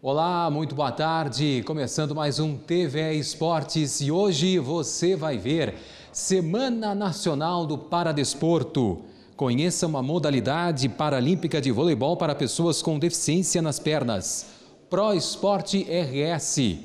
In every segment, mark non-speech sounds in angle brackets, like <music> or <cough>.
Olá, muito boa tarde. Começando mais um TV Esportes e hoje você vai ver Semana Nacional do Paradesporto. Conheça uma modalidade paralímpica de voleibol para pessoas com deficiência nas pernas. Pro Esporte RS.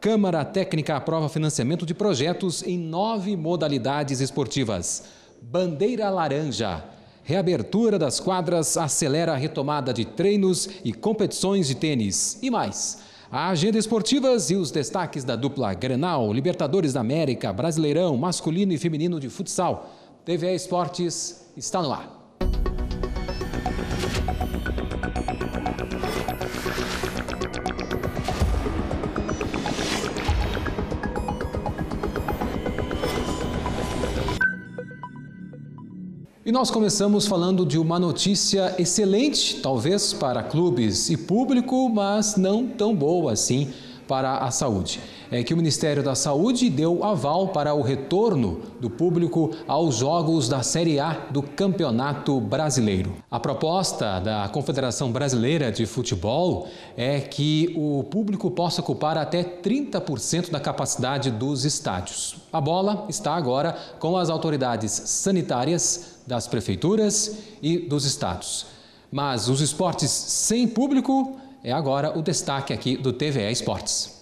Câmara Técnica aprova financiamento de projetos em nove modalidades esportivas. Bandeira Laranja. Reabertura das quadras acelera a retomada de treinos e competições de tênis e mais. A agenda esportivas e os destaques da dupla Grenal, Libertadores da América, Brasileirão, masculino e feminino de futsal. TV Esportes está no ar. E nós começamos falando de uma notícia excelente, talvez para clubes e público, mas não tão boa assim para a saúde. É que o Ministério da Saúde deu aval para o retorno do público aos jogos da Série A do Campeonato Brasileiro. A proposta da Confederação Brasileira de Futebol é que o público possa ocupar até 30% da capacidade dos estádios. A bola está agora com as autoridades sanitárias das prefeituras e dos estados. Mas os esportes sem público é agora o destaque aqui do TVE Esportes.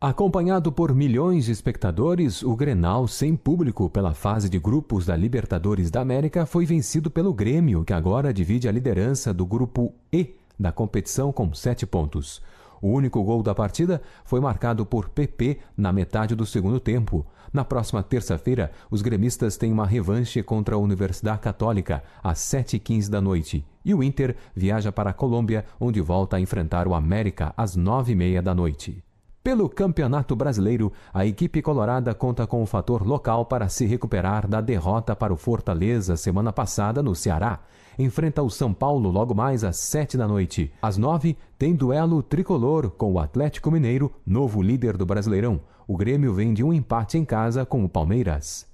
Acompanhado por milhões de espectadores, o Grenal sem público pela fase de grupos da Libertadores da América foi vencido pelo Grêmio, que agora divide a liderança do grupo E da competição com sete pontos. O único gol da partida foi marcado por PP na metade do segundo tempo. Na próxima terça-feira, os gremistas têm uma revanche contra a Universidade Católica, às 7h15 da noite. E o Inter viaja para a Colômbia, onde volta a enfrentar o América às 9h30 da noite. Pelo Campeonato Brasileiro, a equipe colorada conta com o fator local para se recuperar da derrota para o Fortaleza semana passada no Ceará enfrenta o São Paulo logo mais às 7 da noite. Às 9, tem duelo tricolor com o Atlético Mineiro, novo líder do Brasileirão. O Grêmio vem de um empate em casa com o Palmeiras.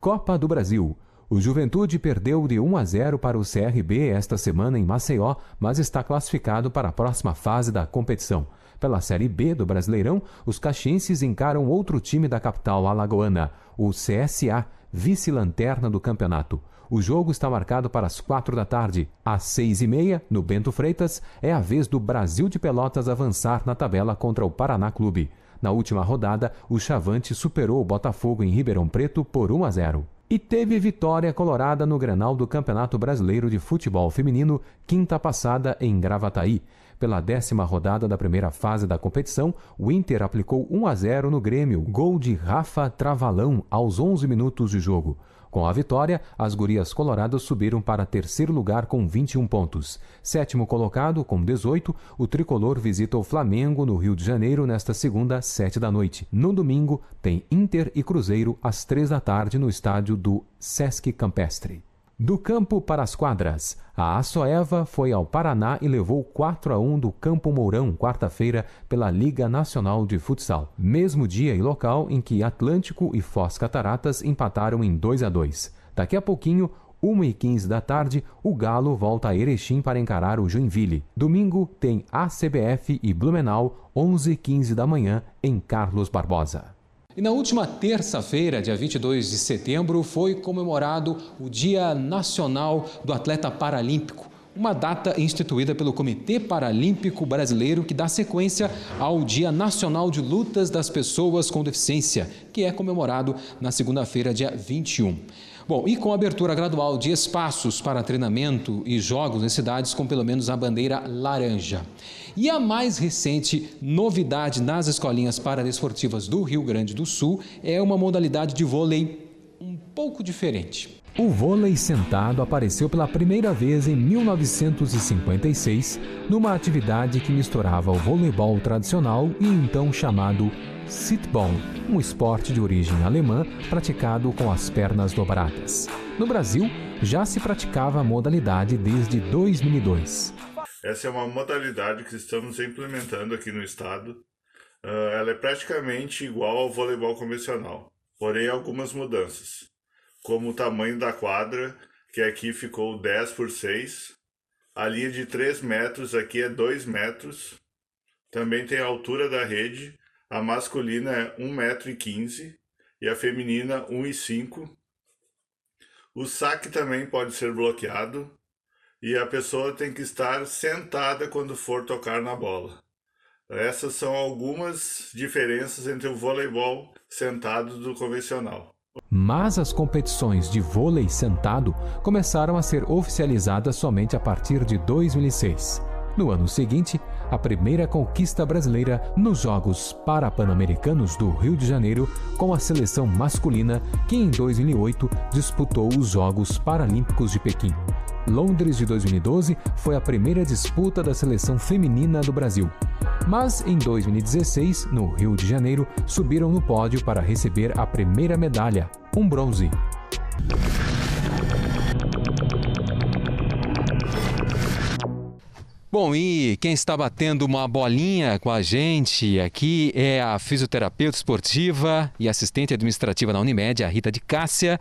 Copa do Brasil. O Juventude perdeu de 1 a 0 para o CRB esta semana em Maceió, mas está classificado para a próxima fase da competição. Pela Série B do Brasileirão, os caxienses encaram outro time da capital alagoana, o CSA, vice-lanterna do campeonato. O jogo está marcado para as quatro da tarde. Às seis e meia, no Bento Freitas, é a vez do Brasil de Pelotas avançar na tabela contra o Paraná Clube. Na última rodada, o Chavante superou o Botafogo em Ribeirão Preto por 1 a 0 e teve vitória colorada no Grenal do Campeonato Brasileiro de Futebol Feminino, quinta passada em Gravataí. Pela décima rodada da primeira fase da competição, o Inter aplicou 1 a 0 no Grêmio, gol de Rafa Travalão aos 11 minutos de jogo. Com a vitória, as gurias coloradas subiram para terceiro lugar com 21 pontos. Sétimo colocado, com 18, o tricolor visita o Flamengo no Rio de Janeiro nesta segunda, 7 da noite. No domingo, tem Inter e Cruzeiro às 3 da tarde no estádio do Sesc Campestre. Do campo para as quadras, a Assoeva foi ao Paraná e levou 4 a 1 do Campo Mourão, quarta-feira, pela Liga Nacional de Futsal, mesmo dia e local em que Atlântico e Foz Cataratas empataram em 2 a 2. Daqui a pouquinho, 1h15 da tarde, o Galo volta a Erechim para encarar o Joinville. Domingo tem ACBF e Blumenau, 11h15 da manhã, em Carlos Barbosa. E na última terça-feira, dia 22 de setembro, foi comemorado o Dia Nacional do Atleta Paralímpico uma data instituída pelo Comitê Paralímpico Brasileiro que dá sequência ao Dia Nacional de Lutas das Pessoas com Deficiência, que é comemorado na segunda-feira, dia 21. Bom, e com a abertura gradual de espaços para treinamento e jogos em cidades com pelo menos a bandeira laranja. E a mais recente novidade nas escolinhas paradesportivas do Rio Grande do Sul é uma modalidade de vôlei um pouco diferente. O vôlei sentado apareceu pela primeira vez em 1956 numa atividade que misturava o voleibol tradicional e então chamado sitball, um esporte de origem alemã praticado com as pernas dobradas. No Brasil, já se praticava a modalidade desde 2002. Essa é uma modalidade que estamos implementando aqui no estado. Uh, ela é praticamente igual ao voleibol convencional, porém algumas mudanças como o tamanho da quadra, que aqui ficou 10 por 6. A linha de 3 metros aqui é 2 metros. Também tem a altura da rede. A masculina é 1,15m e a feminina 1,5m. O saque também pode ser bloqueado e a pessoa tem que estar sentada quando for tocar na bola. Essas são algumas diferenças entre o voleibol sentado do convencional. Mas as competições de vôlei sentado começaram a ser oficializadas somente a partir de 2006. No ano seguinte, a primeira conquista brasileira nos Jogos Parapanamericanos do Rio de Janeiro com a seleção masculina, que em 2008 disputou os Jogos Paralímpicos de Pequim. Londres de 2012 foi a primeira disputa da seleção feminina do Brasil. Mas em 2016, no Rio de Janeiro, subiram no pódio para receber a primeira medalha, um bronze. Bom, e quem está batendo uma bolinha com a gente aqui é a fisioterapeuta esportiva e assistente administrativa da Unimed, a Rita de Cássia,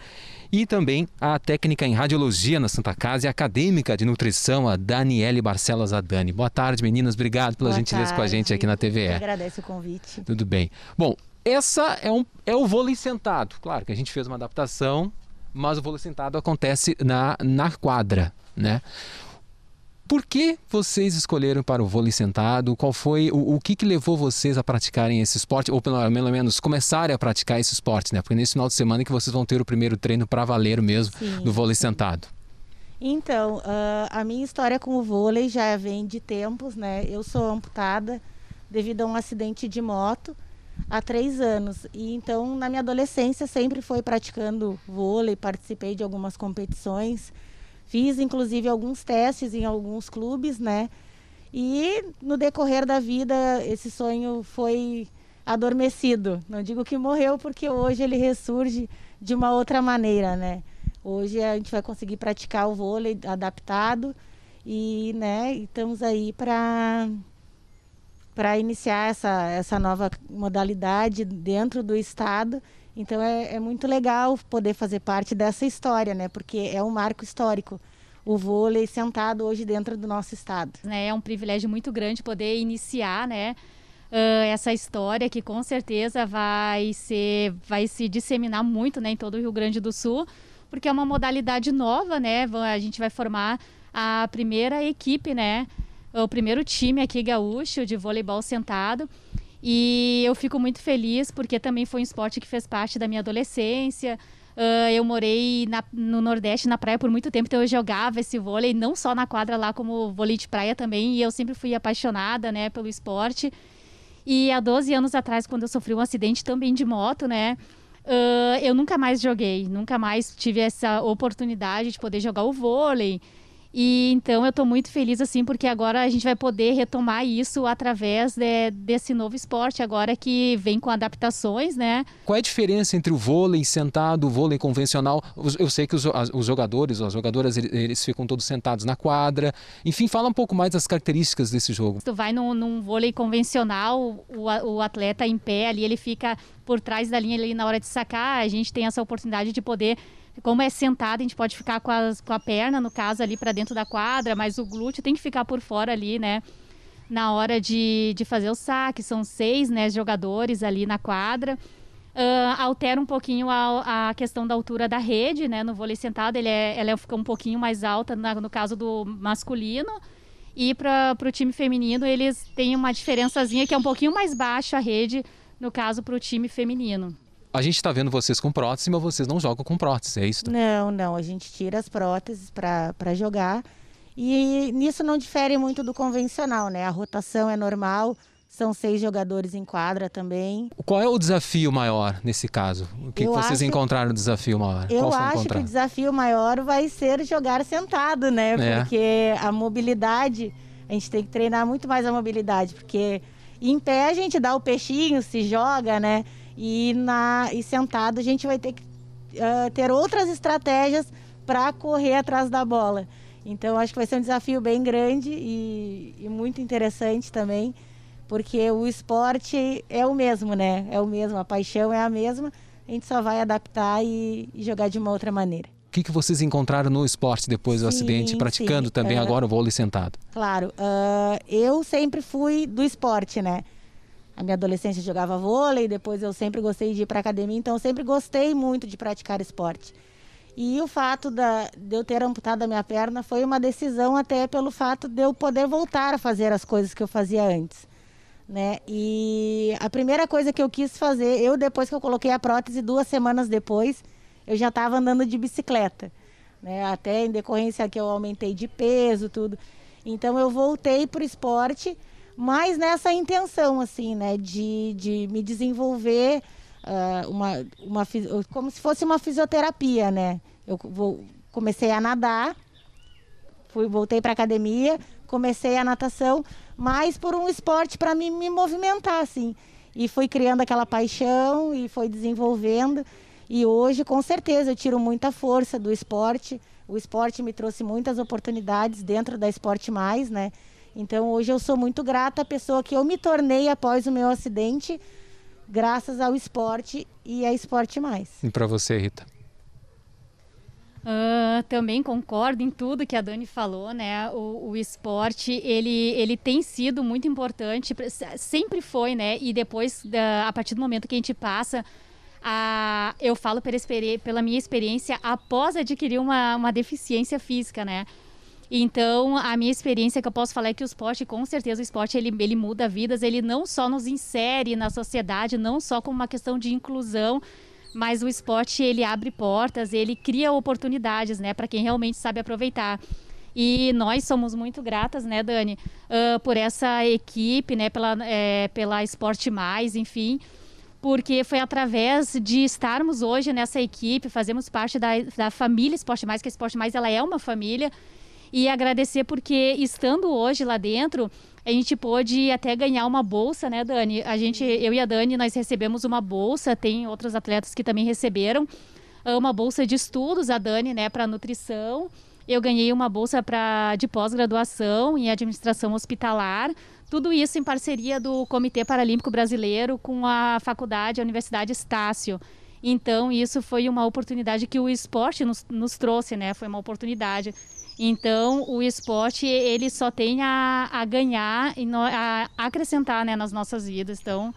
e também a técnica em radiologia na Santa Casa e acadêmica de nutrição, a Daniele Barcelos Adani. Boa tarde, meninas. Obrigado pela Boa gentileza tarde. com a gente aqui na TVE. Eu agradeço o convite. Tudo bem. Bom, essa é, um, é o vôlei sentado. Claro que a gente fez uma adaptação, mas o vôlei sentado acontece na, na quadra, né? Por que vocês escolheram para o vôlei sentado? Qual foi o, o que, que levou vocês a praticarem esse esporte, ou pelo menos começarem a praticar esse esporte, né? Porque nesse final de semana que vocês vão ter o primeiro treino para valer mesmo sim, do vôlei sim. sentado. Então, uh, a minha história com o vôlei já vem de tempos, né? Eu sou amputada devido a um acidente de moto há três anos. E então, na minha adolescência, sempre fui praticando vôlei, participei de algumas competições. Fiz, inclusive, alguns testes em alguns clubes, né? E no decorrer da vida, esse sonho foi adormecido. Não digo que morreu, porque hoje ele ressurge de uma outra maneira, né? Hoje a gente vai conseguir praticar o vôlei adaptado e, né, estamos aí para para iniciar essa, essa nova modalidade dentro do estado então é, é, muito legal poder fazer parte dessa história, né? Porque é um marco histórico. O vôlei sentado hoje dentro do nosso estado. Né, é um privilégio muito grande poder iniciar, né? Uh, essa história que com certeza vai ser, vai se disseminar muito, né, em todo o Rio Grande do Sul, porque é uma modalidade nova, né? A gente vai formar a primeira equipe, né? O primeiro time aqui gaúcho de voleibol sentado. E eu fico muito feliz porque também foi um esporte que fez parte da minha adolescência. Uh, eu morei na, no Nordeste, na praia, por muito tempo, então eu jogava esse vôlei, não só na quadra lá, como vôlei de praia também, e eu sempre fui apaixonada, né, pelo esporte. E há 12 anos atrás, quando eu sofri um acidente também de moto, né, uh, eu nunca mais joguei, nunca mais tive essa oportunidade de poder jogar o vôlei, e então eu estou muito feliz assim, porque agora a gente vai poder retomar isso através de, desse novo esporte agora que vem com adaptações, né? Qual é a diferença entre o vôlei sentado, o vôlei convencional? Eu sei que os, os jogadores, as jogadoras, eles ficam todos sentados na quadra. Enfim, fala um pouco mais das características desse jogo. Tu vai num, num vôlei convencional, o, o atleta em pé ali, ele fica por trás da linha ali na hora de sacar. A gente tem essa oportunidade de poder como é sentada, a gente pode ficar com, as, com a perna, no caso, ali para dentro da quadra, mas o glúteo tem que ficar por fora ali, né? Na hora de, de fazer o saque, são seis né, jogadores ali na quadra. Uh, altera um pouquinho a, a, questão da altura da rede, né? No vôlei sentado, ele é, ela é fica um pouquinho mais alta na, no caso do masculino. E para o time feminino, eles têm uma diferençazinha que é um pouquinho mais baixa a rede, no caso, para o time feminino a gente está vendo vocês com prótese, mas vocês não jogam com prótese, é isso? Não, não. A gente tira as próteses para jogar. E nisso não difere muito do convencional, né? A rotação é normal, são seis jogadores em quadra também. Qual é o desafio maior nesse caso? O que, que vocês acho... encontraram no desafio maior? Eu acho que o desafio maior vai ser jogar sentado, né? É. Porque a mobilidade, a gente tem que treinar muito mais a mobilidade, porque em pé a gente dá o peixinho, se joga, né? E, na, e sentado a gente vai ter que uh, ter outras estratégias para correr atrás da bola. Então acho que vai ser um desafio bem grande e, e, muito interessante também, porque o esporte é o mesmo, né? É o mesmo, a paixão é a mesma, a gente só vai adaptar e, e jogar de uma outra maneira. O que, que vocês encontraram no esporte depois do acidente, praticando sim, também uh, agora o vôlei sentado? Claro, uh, eu sempre fui do esporte, né? A minha adolescência jogava vôlei, depois eu sempre gostei de ir para academia, então eu sempre gostei muito de praticar esporte. E o fato da, de eu ter amputado a minha perna foi uma decisão até pelo fato de eu poder voltar a fazer as coisas que eu fazia antes. Né? E a primeira coisa que eu quis fazer, eu depois que eu coloquei a prótese, duas semanas depois, eu já estava andando de bicicleta. Né? Até em decorrência que eu aumentei de peso, tudo. Então eu voltei para o esporte mas nessa intenção, assim, né, de, de me desenvolver uh, uma, uma, como se fosse uma fisioterapia, né? Eu vou, comecei a nadar, fui, voltei para academia, comecei a natação, mas por um esporte para me, me movimentar, assim. E fui criando aquela paixão e foi desenvolvendo. E hoje, com certeza, eu tiro muita força do esporte. O esporte me trouxe muitas oportunidades dentro da Esporte Mais, né? Então hoje eu sou muito grata à pessoa que eu me tornei após o meu acidente, graças ao esporte e a Esporte Mais. E para você, Rita? Uh, também concordo em tudo que a Dani falou, né? O, o, esporte ele, ele tem sido muito importante, sempre foi, né? E depois, da, a partir do momento que a gente passa a, eu falo pela, pela minha experiência após adquirir uma, uma deficiência física, né? Então, a minha experiência que eu posso falar é que o esporte, com certeza, o esporte ele, ele muda vidas, ele não só nos insere na sociedade, não só como uma questão de inclusão, mas o esporte ele abre portas, ele cria oportunidades, né, para quem realmente sabe aproveitar. E nós somos muito gratas, né, Dani, uh, por essa equipe, né, pela, é, pela Esporte Mais, enfim, porque foi através de estarmos hoje nessa equipe, fazemos parte da, da família Esporte Mais, que a Esporte Mais ela é uma família, e agradecer porque estando hoje lá dentro, a gente pôde até ganhar uma bolsa, né, Dani? A gente, eu e a Dani, nós recebemos uma bolsa, tem outros atletas que também receberam ah, uma bolsa de estudos, a Dani, né, para nutrição. Eu ganhei uma bolsa para de pós-graduação em administração hospitalar. Tudo isso em parceria do Comitê Paralímpico Brasileiro com a faculdade, a Universidade Estácio. Então, isso foi uma oportunidade que o esporte nos, nos trouxe, né? Foi uma oportunidade. Então, o esporte, ele só tem a, a ganhar e no, a acrescentar né, nas nossas vidas. Então,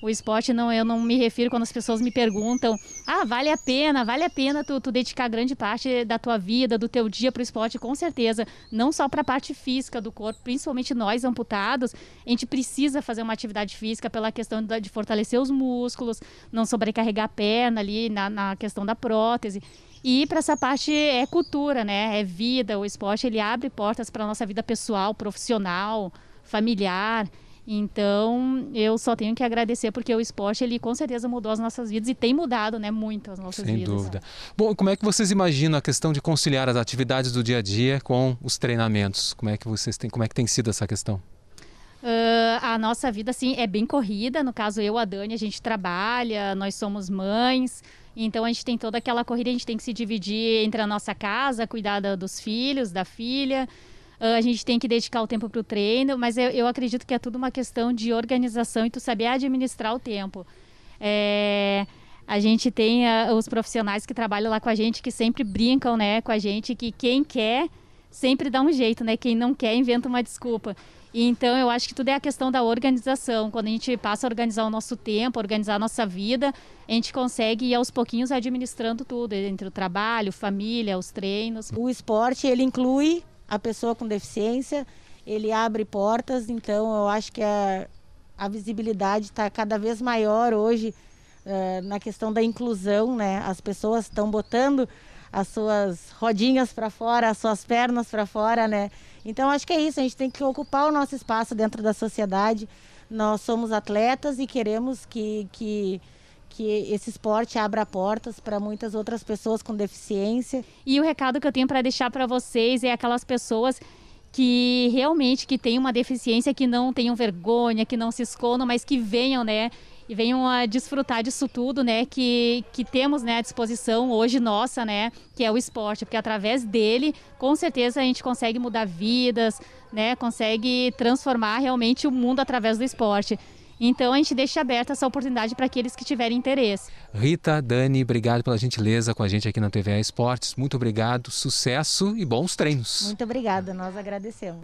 o esporte não, eu não me refiro quando as pessoas me perguntam, ah, vale a pena, vale a pena tu, tu dedicar grande parte da tua vida, do teu dia para o esporte, com certeza. Não só para a parte física do corpo, principalmente nós amputados, a gente precisa fazer uma atividade física pela questão de fortalecer os músculos, não sobrecarregar a perna ali na, na questão da prótese. E para essa parte é cultura, né? É vida, o esporte ele abre portas para nossa vida pessoal, profissional, familiar. Então, eu só tenho que agradecer porque o esporte ele com certeza mudou as nossas vidas e tem mudado, né, muito as nossas Sem vidas. Sem dúvida. Bom, como é que vocês imaginam a questão de conciliar as atividades do dia a dia com os treinamentos? Como é que vocês têm, como é que tem sido essa questão? Uh, a nossa vida, assim, é bem corrida. No caso, eu, a Dani, a gente trabalha, nós somos mães. Então, a gente tem toda aquela corrida, a gente tem que se dividir entre a nossa casa, cuidar dos filhos, da filha. Ah, a gente tem que dedicar o tempo para o treino, mas eu, eu acredito que é tudo uma questão de organização e tu saber administrar o tempo. É, a gente tem ah, os profissionais que trabalham lá com a gente que sempre brincam, né, com a gente que quem quer sempre dá um jeito, né? Quem não quer inventa uma desculpa. Então eu acho que tudo é a questão da organização. Quando a gente passa a organizar o nosso tempo, organizar a nossa vida, a gente consegue ir aos pouquinhos administrando tudo, entre o trabalho, família, os treinos. O esporte ele inclui a pessoa com deficiência, ele abre portas, então eu acho que a, a visibilidade está cada vez maior hoje uh, na questão da inclusão, né? As pessoas estão botando as suas rodinhas para fora, as suas pernas para fora, né? Então acho que é isso, a gente tem que ocupar o nosso espaço dentro da sociedade. Nós somos atletas e queremos que, que que esse esporte abra portas para muitas outras pessoas com deficiência. E o recado que eu tenho para deixar para vocês é aquelas pessoas que realmente que têm uma deficiência, que não tenham vergonha, que não se escondam, mas que venham, né? E venham a desfrutar disso tudo, né? Que, que temos né, à disposição hoje nossa, né? Que é o esporte, porque através dele, com certeza, a gente consegue mudar vidas, né? Consegue transformar realmente o mundo através do esporte. Então a gente deixa aberta essa oportunidade para aqueles que tiverem interesse. Rita, Dani, obrigado pela gentileza com a gente aqui na TVA Esportes. Muito obrigado, sucesso e bons treinos. Muito obrigada, nós agradecemos.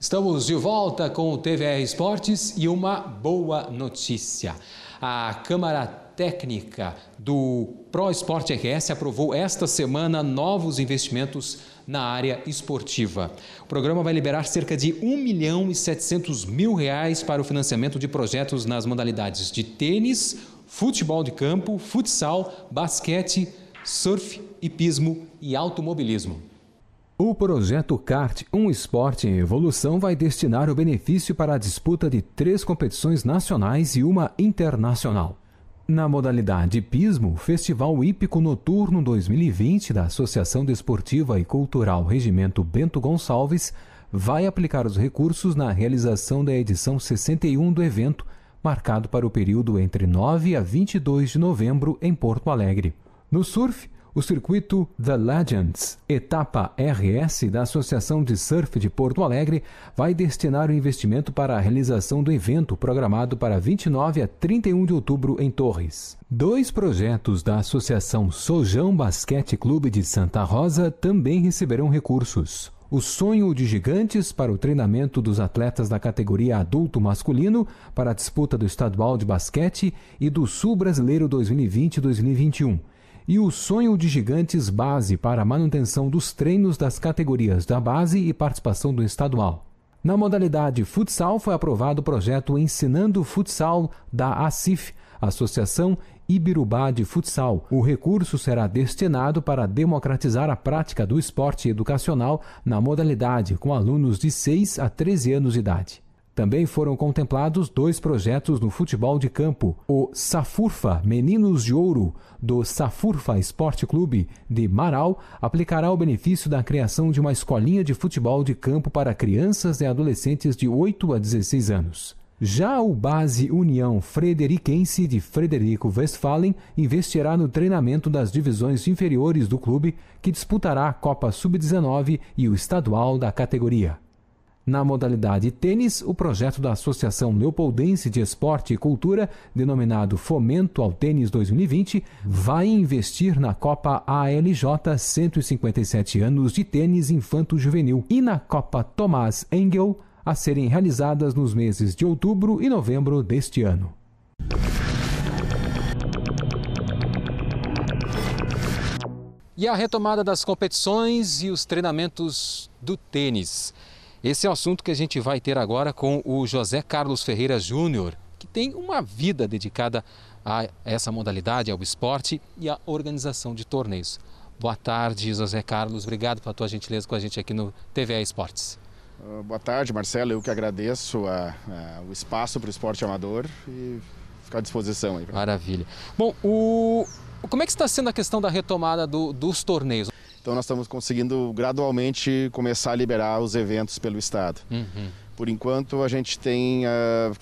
Estamos de volta com o TVR Esportes e uma boa notícia. A Câmara técnica do Pro Esporte RS aprovou esta semana novos investimentos na área esportiva. O programa vai liberar cerca de 1 milhão e 700 mil reais para o financiamento de projetos nas modalidades de tênis, futebol de campo, futsal, basquete, surf, hipismo e automobilismo. O projeto CART Um Esporte em Evolução vai destinar o benefício para a disputa de três competições nacionais e uma internacional. Na modalidade Pismo, Festival Hípico Noturno 2020 da Associação Desportiva e Cultural Regimento Bento Gonçalves vai aplicar os recursos na realização da edição 61 do evento, marcado para o período entre 9 a 22 de novembro em Porto Alegre. No surf, o circuito The Legends, etapa RS da Associação de Surf de Porto Alegre, vai destinar o investimento para a realização do evento programado para 29 a 31 de outubro em Torres. Dois projetos da Associação Sojão Basquete Clube de Santa Rosa também receberão recursos. O sonho de gigantes para o treinamento dos atletas da categoria adulto masculino para a disputa do estadual de basquete e do Sul Brasileiro 2020-2021 e o Sonho de Gigantes Base para a manutenção dos treinos das categorias da base e participação do estadual. Na modalidade futsal foi aprovado o projeto Ensinando Futsal da ACIF, Associação Ibirubá de Futsal. O recurso será destinado para democratizar a prática do esporte educacional na modalidade com alunos de 6 a 13 anos de idade. Também foram contemplados dois projetos no futebol de campo: o Safurfa Meninos de Ouro, do Safurfa Esporte Clube de Marau, aplicará o benefício da criação de uma escolinha de futebol de campo para crianças e adolescentes de 8 a 16 anos. Já o Base União Frederiquense de Frederico Westphalen investirá no treinamento das divisões inferiores do clube, que disputará a Copa Sub-19 e o estadual da categoria. Na modalidade tênis, o projeto da Associação Leopoldense de Esporte e Cultura, denominado Fomento ao Tênis 2020, vai investir na Copa ALJ 157 anos de tênis infanto-juvenil e na Copa Tomás Engel, a serem realizadas nos meses de outubro e novembro deste ano. E a retomada das competições e os treinamentos do tênis. Esse é o assunto que a gente vai ter agora com o José Carlos Ferreira Júnior, que tem uma vida dedicada a essa modalidade, ao esporte e à organização de torneios. Boa tarde, José Carlos. Obrigado pela tua gentileza com a gente aqui no TVA Esportes. Ah, boa tarde, Marcelo. Eu que agradeço a, ah, a, ah, o espaço para o esporte amador e ficar à disposição aí. Pra... Maravilha. Bom, o... como é que está sendo a questão da retomada do, dos torneios? Então nós estamos conseguindo gradualmente começar a liberar os eventos pelo estado. Uhum. Por enquanto, a gente tem uh,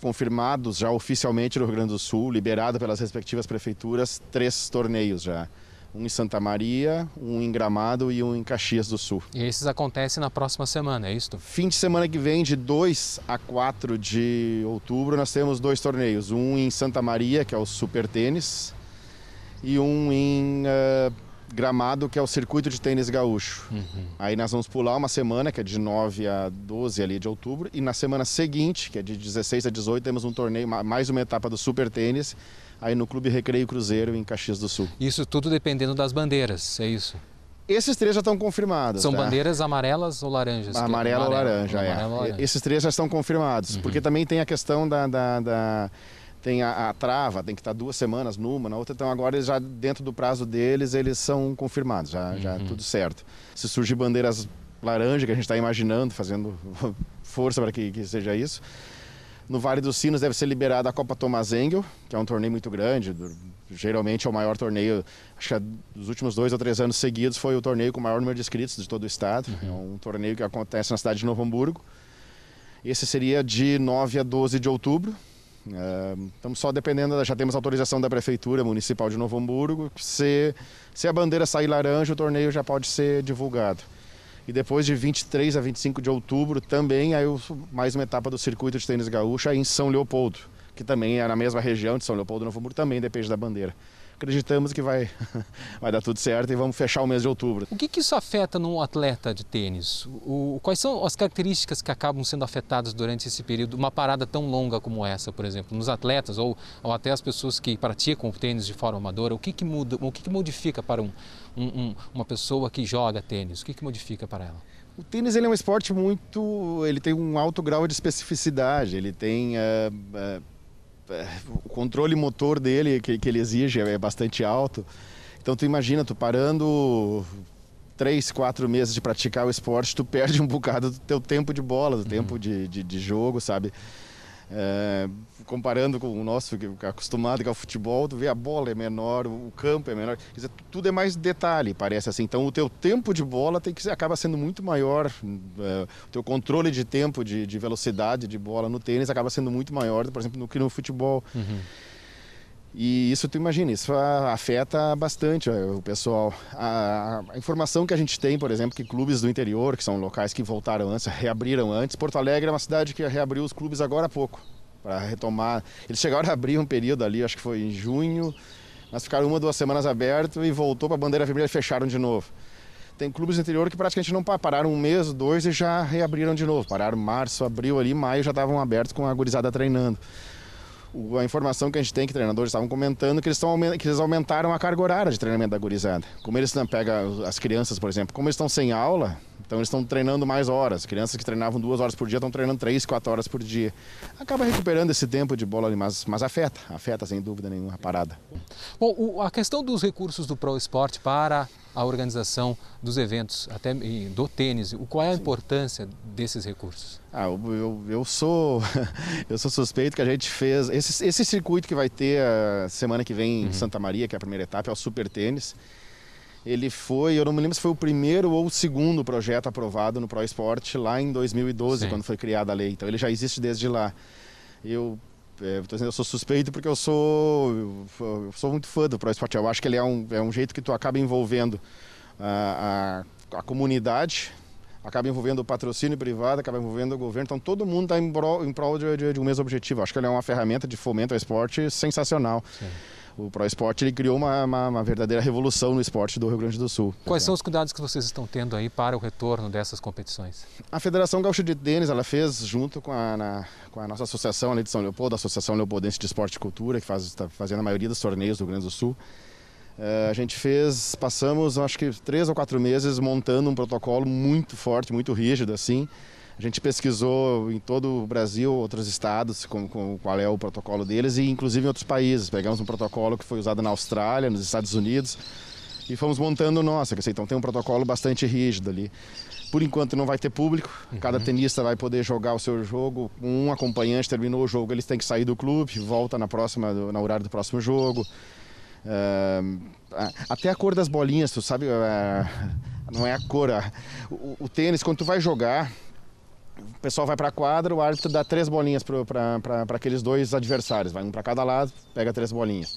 confirmados já oficialmente no Rio Grande do Sul, liberado pelas respectivas prefeituras, três torneios já. Um em Santa Maria, um em Gramado e um em Caxias do Sul. E esses acontecem na próxima semana, é isso? Fim de semana que vem, de 2 a 4 de outubro, nós temos dois torneios. Um em Santa Maria, que é o Super Tênis, e um em uh, Gramado, que é o circuito de tênis gaúcho. Uhum. Aí nós vamos pular uma semana, que é de 9 a 12 ali de outubro, e na semana seguinte, que é de 16 a 18, temos um torneio, mais uma etapa do super tênis, aí no Clube Recreio Cruzeiro, em Caxias do Sul. Isso tudo dependendo das bandeiras, é isso? Esses três já estão confirmados. São tá? bandeiras amarelas ou laranjas? Amarela, ou laranja, é. Amarelo, laranja. Esses três já estão confirmados, uhum. porque também tem a questão da, da, da tem a, a trava, tem que estar duas semanas numa, na outra. Então agora eles já dentro do prazo deles eles são confirmados, já, é uhum. já tudo certo. Se surgir bandeiras laranja que a gente está imaginando, fazendo <laughs> força para que, que seja isso. No Vale dos Sinos deve ser liberada a Copa Thomas Engel, que é um torneio muito grande. Geralmente é o maior torneio, acho que é dos últimos dois ou três anos seguidos foi o torneio com o maior número de inscritos de todo o estado. Uhum. É um torneio que acontece na cidade de Novo Hamburgo. Esse seria de 9 a 12 de outubro. Estamos só dependendo, já temos autorização da Prefeitura Municipal de Novo Hamburgo. Se, se a bandeira sair laranja, o torneio já pode ser divulgado. E depois de 23 a 25 de outubro, também aí mais uma etapa do circuito de tênis gaúcha em São Leopoldo, que também é na mesma região de São Leopoldo, Novo Hamburgo, também depende da bandeira acreditamos que vai, <laughs> vai dar tudo certo e vamos fechar o mês de outubro. O que, que isso afeta num atleta de tênis? O, quais são as características que acabam sendo afetadas durante esse período, uma parada tão longa como essa, por exemplo, nos atletas ou, ou até as pessoas que praticam o tênis de forma amadora? O que, que muda, o que, que modifica para um, um, uma pessoa que joga tênis? O que, que modifica para ela? O tênis ele é um esporte muito, ele tem um alto grau de especificidade, ele tem uh, uh o controle motor dele que, que ele exige é bastante alto. Então tu imagina, tu parando três, quatro meses de praticar o esporte, tu perde um bocado do teu tempo de bola, do uhum. tempo de, de, de jogo, sabe? É, comparando com o nosso que é acostumado com o futebol, tu vê a bola é menor, o campo é menor, quer dizer, tudo é mais detalhe, parece assim. Então o teu tempo de bola tem que acaba sendo muito maior, é, o teu controle de tempo, de, de, velocidade de bola no tênis acaba sendo muito maior, por exemplo, do que no futebol. Uhum. E isso, tu imagina, isso afeta bastante o pessoal. A, a, informação que a gente tem, por exemplo, que clubes do interior, que são locais que voltaram antes, reabriram antes. Porto Alegre é uma cidade que reabriu os clubes agora há pouco, para retomar. Eles chegaram a abrir um período ali, acho que foi em junho, mas ficaram uma, duas semanas aberto e voltou para a bandeira vermelha e fecharam de novo. Tem clubes do interior que praticamente não pararam um mês, dois e já reabriram de novo. Pararam março, abril ali, maio já estavam abertos com a gurizada treinando a informação que a gente tem que treinadores estavam comentando que eles, estão que eles aumentaram a carga horária de treinamento da gurizada. Como eles não pegam as crianças, por exemplo, como eles estão sem aula, então eles estão treinando mais horas. Crianças que treinavam duas horas por dia estão treinando três, quatro horas por dia. Acaba recuperando esse tempo de bola ali, mas, mas afeta, afeta sem dúvida nenhuma a parada. Bom, o, a questão dos recursos do Pro Esporte para a organização dos eventos, até do tênis. Qual é a importância desses recursos? Ah, eu, eu, sou <laughs> eu sou suspeito que a gente fez esse, esse circuito que vai ter ah, semana que vem em uhum. Santa Maria, que é a primeira etapa, é o Super Tênis. Ele foi, eu não me lembro se foi o primeiro ou o segundo projeto aprovado no Pro Esporte lá em 2012, Sim. quando foi criada a lei. Então ele já existe desde lá. Eu é, eu sou suspeito porque eu sou, eu sou muito fã do Pro Esporte. Eu acho que ele é um, é um jeito que tu acaba envolvendo a, a, a comunidade, acaba envolvendo o patrocínio privado, acaba envolvendo o governo. Então todo mundo está em, prol, em prol de, de, de, um mesmo objetivo. Eu acho que ele é uma ferramenta de fomento ao esporte sensacional. Sim o Esporte ele criou uma, uma, uma, verdadeira revolução no esporte do Rio Grande do Sul. Quais são os cuidados que vocês estão tendo aí para o retorno dessas competições? A Federação Gaúcha de Tênis ela fez junto com a, na, com a nossa associação ali de São Leopoldo, a Associação Leopoldense de Esporte e Cultura, que faz, está fazendo a maioria dos torneios do Rio Grande do Sul. Eh, a gente fez, passamos acho que três ou quatro meses montando um protocolo muito forte, muito rígido assim, a gente pesquisou em todo o Brasil, outros estados, com, com, qual é o protocolo deles e inclusive em outros países. Pegamos um protocolo que foi usado na Austrália, nos Estados Unidos e fomos montando o nosso. Então tem um protocolo bastante rígido ali. Por enquanto não vai ter público, cada uhum. tenista vai poder jogar o seu jogo. Um acompanhante terminou o jogo, eles têm que sair do clube, volta na próxima, na horário do próximo jogo. Uh, até a cor das bolinhas, tu sabe? Uh, não é a cor. Uh, o, o tênis, quando tu vai jogar, o pessoal vai para a quadra, o árbitro dá três bolinhas para aqueles dois adversários. Vai um para cada lado, pega três bolinhas.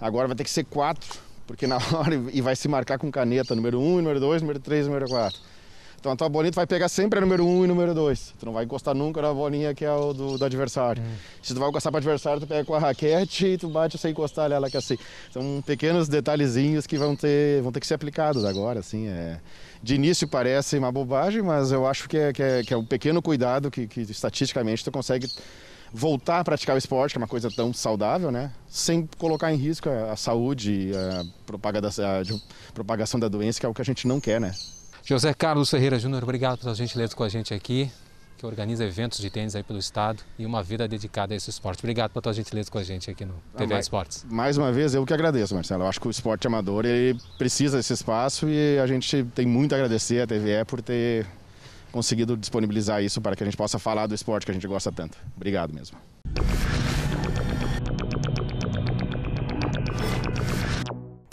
Agora vai ter que ser quatro, porque na <laughs> hora e vai se marcar com caneta número um, número dois, número três, número quatro. Então a tua bolinha tu vai pegar sempre a número 1 um e número 2. Tu não vai encostar nunca na bolinha que é o do, do adversário. Hum. Se tu vai encostar para o adversário, tu pega com a raquete e tu bate sem encostar nela que é assim. São pequenos detalhezinhos que vão ter, vão ter que ser aplicados agora, assim. É... De início parece uma bobagem, mas eu acho que é, que é, que é um pequeno cuidado que, que estatisticamente tu consegue voltar a praticar o esporte, que é uma coisa tão saudável, né? Sem colocar em risco a, a saúde, a, a, a propagação da doença, que é o que a gente não quer, né? José Carlos Ferreira Júnior, obrigado pela gentileza com a gente aqui, que organiza eventos de tênis aí pelo estado e uma vida dedicada a esse esporte. Obrigado pela tua gentileza com a gente aqui no ah, TV Esportes. Mais uma vez, eu que agradeço, Marcelo. Eu acho que o esporte amador ele precisa desse espaço e a gente tem muito a agradecer à TVE por ter conseguido disponibilizar isso para que a gente possa falar do esporte que a gente gosta tanto. Obrigado mesmo.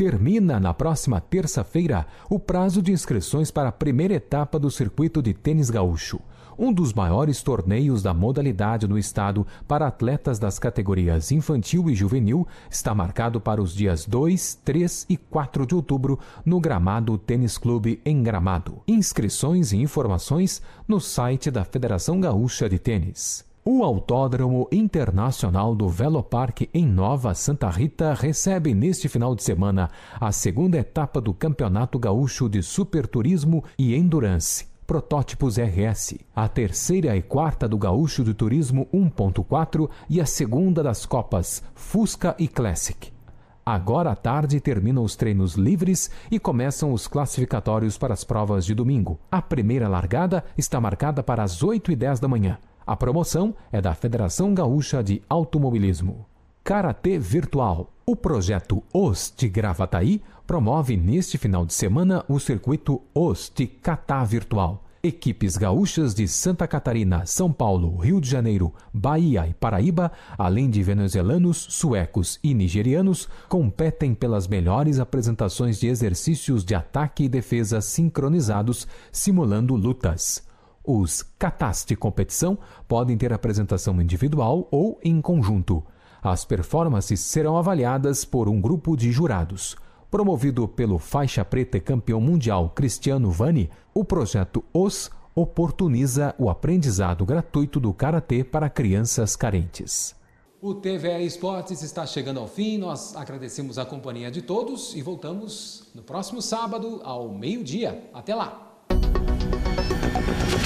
Termina na próxima terça-feira o prazo de inscrições para a primeira etapa do circuito de tênis gaúcho, um dos maiores torneios da modalidade no estado para atletas das categorias infantil e juvenil, está marcado para os dias 2, 3 e 4 de outubro no Gramado Tênis Clube em Gramado. Inscrições e informações no site da Federação Gaúcha de Tênis. O Autódromo Internacional do Veloparque em Nova Santa Rita recebe neste final de semana a segunda etapa do Campeonato Gaúcho de Superturismo e Endurance. Protótipos RS, a terceira e quarta do Gaúcho de Turismo 1.4 e a segunda das Copas Fusca e Classic. Agora à tarde terminam os treinos livres e começam os classificatórios para as provas de domingo. A primeira largada está marcada para as 8 e 10 da manhã. A promoção é da Federação Gaúcha de Automobilismo. Karatê Virtual. O projeto OS de Gravataí promove neste final de semana o circuito OS de Catá Virtual. Equipes gaúchas de Santa Catarina, São Paulo, Rio de Janeiro, Bahia e Paraíba, além de venezuelanos, suecos e nigerianos, competem pelas melhores apresentações de exercícios de ataque e defesa sincronizados, simulando lutas. Os catas de competição podem ter apresentação individual ou em conjunto. As performances serão avaliadas por um grupo de jurados. Promovido pelo faixa preta e campeão mundial Cristiano Vani, o projeto Os oportuniza o aprendizado gratuito do karatê para crianças carentes. O TVE Esportes está chegando ao fim. Nós agradecemos a companhia de todos e voltamos no próximo sábado ao meio-dia. Até lá!